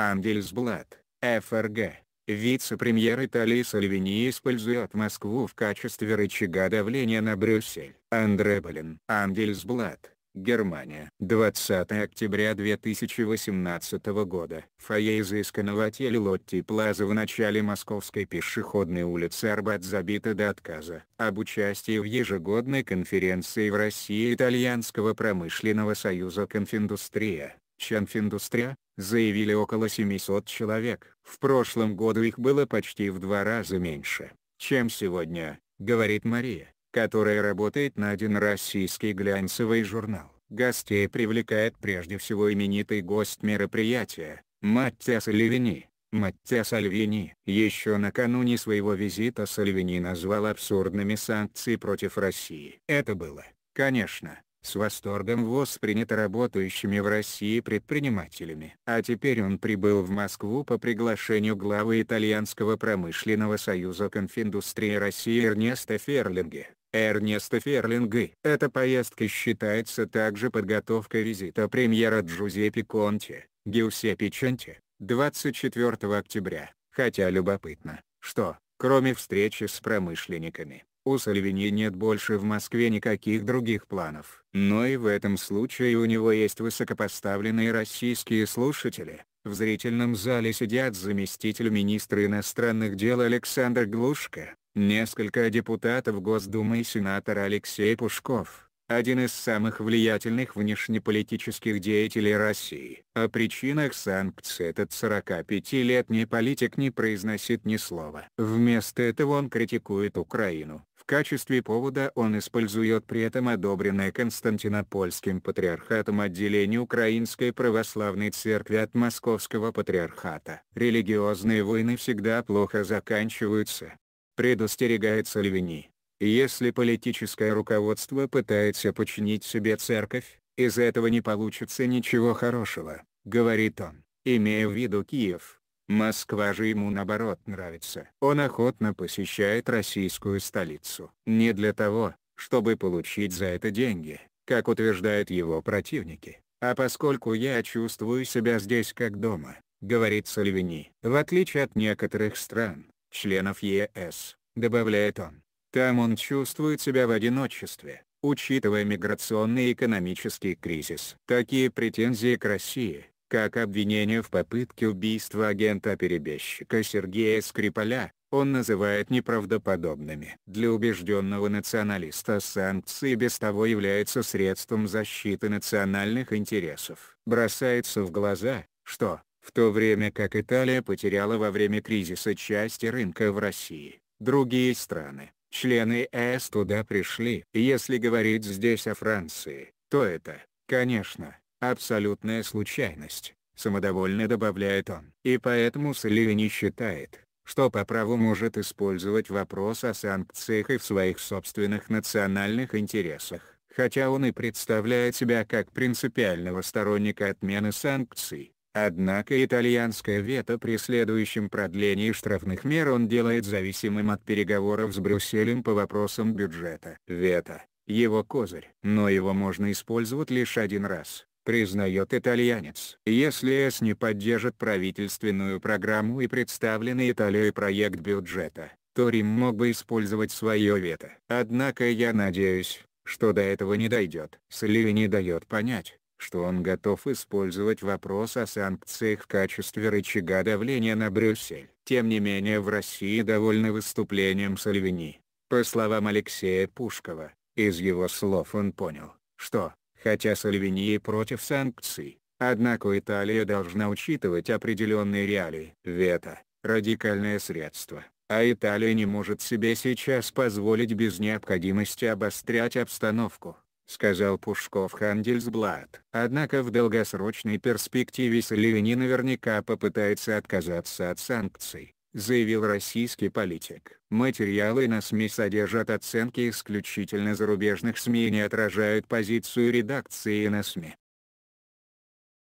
Ангельсблат, ФРГ, вице-премьер Италии Сальвини использует Москву в качестве рычага давления на Брюссель. Андре Болин, Ангельсблат, Германия. 20 октября 2018 года. Фойе изысканного отеля Лотти Плаза в начале Московской пешеходной улицы Арбат забита до отказа. Об участии в ежегодной конференции в России Итальянского промышленного союза «Конфиндустрия» Чанфиндустрия, заявили около 700 человек. В прошлом году их было почти в два раза меньше, чем сегодня, говорит Мария, которая работает на один российский глянцевый журнал. Гостей привлекает прежде всего именитый гость мероприятия, Маттиас Ливини. Маттео Сальвини. Еще накануне своего визита Сальвини назвал абсурдными санкции против России. Это было, конечно, с восторгом воспринято работающими в России предпринимателями. А теперь он прибыл в Москву по приглашению главы Итальянского промышленного союза конфиндустрии России Эрнеста Ферлинги. Эрнеста Ферлинги. Эта поездка считается также подготовкой визита премьера Джузеппе Конте, Гиусеппе Чанте, 24 октября, хотя любопытно, что, кроме встречи с промышленниками, у Сальвини нет больше в Москве никаких других планов. Но и в этом случае у него есть высокопоставленные российские слушатели. В зрительном зале сидят заместитель министра иностранных дел Александр Глушко, несколько депутатов Госдумы и сенатор Алексей Пушков, один из самых влиятельных внешнеполитических деятелей России. О причинах санкций этот 45-летний политик не произносит ни слова. Вместо этого он критикует Украину качестве повода он использует при этом одобренное Константинопольским патриархатом отделение Украинской Православной Церкви от Московского Патриархата. Религиозные войны всегда плохо заканчиваются. Предостерегается Левини. Если политическое руководство пытается починить себе церковь, из этого не получится ничего хорошего, говорит он, имея в виду Киев. Москва же ему наоборот нравится. Он охотно посещает российскую столицу. Не для того, чтобы получить за это деньги, как утверждают его противники, а поскольку я чувствую себя здесь как дома, говорит Сальвини. В отличие от некоторых стран, членов ЕС, добавляет он, там он чувствует себя в одиночестве, учитывая миграционный и экономический кризис. Такие претензии к России, как обвинению в попытке убийства агента-перебежчика Сергея Скрипаля, он называет неправдоподобными. Для убежденного националиста санкции без того являются средством защиты национальных интересов. Бросается в глаза, что, в то время как Италия потеряла во время кризиса части рынка в России, другие страны, члены ЕС туда пришли. Если говорить здесь о Франции, то это, конечно, абсолютная случайность, самодовольно добавляет он. И поэтому Салливини считает, что по праву может использовать вопрос о санкциях и в своих собственных национальных интересах, хотя он и представляет себя как принципиального сторонника отмены санкций. Однако итальянское вето при следующем продлении штрафных мер он делает зависимым от переговоров с Брюсселем по вопросам бюджета. Вето – его козырь. Но его можно использовать лишь один раз, признает итальянец. Если ЕС не поддержит правительственную программу и представленный Италией проект бюджета, то Рим мог бы использовать свое вето. Однако я надеюсь, что до этого не дойдет. Сливи не дает понять, что он готов использовать вопрос о санкциях в качестве рычага давления на Брюссель. Тем не менее в России довольны выступлением Сальвини. По словам Алексея Пушкова, из его слов он понял, что, хотя Сальвини против санкций, однако Италия должна учитывать определенные реалии. Вето – радикальное средство, а Италия не может себе сейчас позволить без необходимости обострять обстановку сказал Пушков Хандельсблат. Однако в долгосрочной перспективе Сальвини наверняка попытается отказаться от санкций, заявил российский политик. Материалы на СМИ содержат оценки исключительно зарубежных СМИ и не отражают позицию редакции на СМИ.